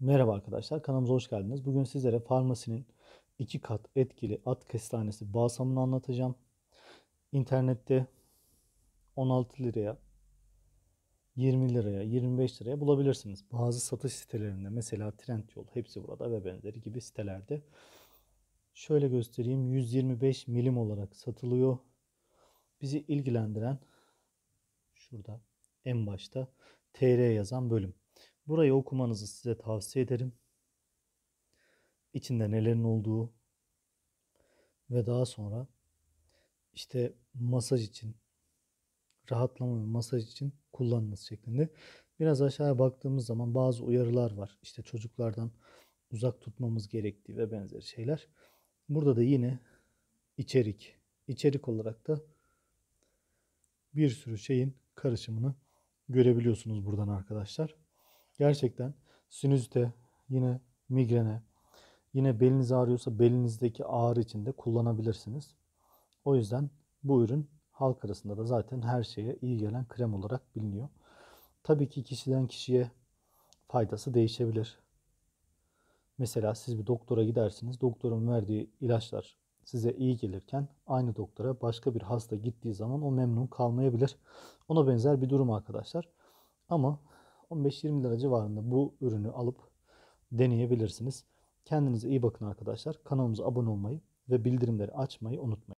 Merhaba arkadaşlar, kanalımıza hoş geldiniz. Bugün sizlere farmasinin iki kat etkili at kestanesi balsamını anlatacağım. İnternette 16 liraya, 20 liraya, 25 liraya bulabilirsiniz. Bazı satış sitelerinde mesela Trendyol, hepsi burada ve benzeri gibi sitelerde. Şöyle göstereyim, 125 milim olarak satılıyor. Bizi ilgilendiren şurada en başta TR yazan bölüm. Burayı okumanızı size tavsiye ederim. İçinde nelerin olduğu ve daha sonra işte masaj için, rahatlama ve masaj için kullanılması şeklinde. Biraz aşağıya baktığımız zaman bazı uyarılar var. İşte çocuklardan uzak tutmamız gerektiği ve benzeri şeyler. Burada da yine içerik. İçerik olarak da bir sürü şeyin karışımını görebiliyorsunuz buradan arkadaşlar. Gerçekten sinüzite, yine migrene, yine beliniz ağrıyorsa belinizdeki ağrı için de kullanabilirsiniz. O yüzden bu ürün halk arasında da zaten her şeye iyi gelen krem olarak biliniyor. Tabii ki kişiden kişiye faydası değişebilir. Mesela siz bir doktora gidersiniz. Doktorun verdiği ilaçlar size iyi gelirken aynı doktora başka bir hasta gittiği zaman o memnun kalmayabilir. Ona benzer bir durum arkadaşlar. Ama 15-20 lira civarında bu ürünü alıp deneyebilirsiniz. Kendinize iyi bakın arkadaşlar. Kanalımıza abone olmayı ve bildirimleri açmayı unutmayın.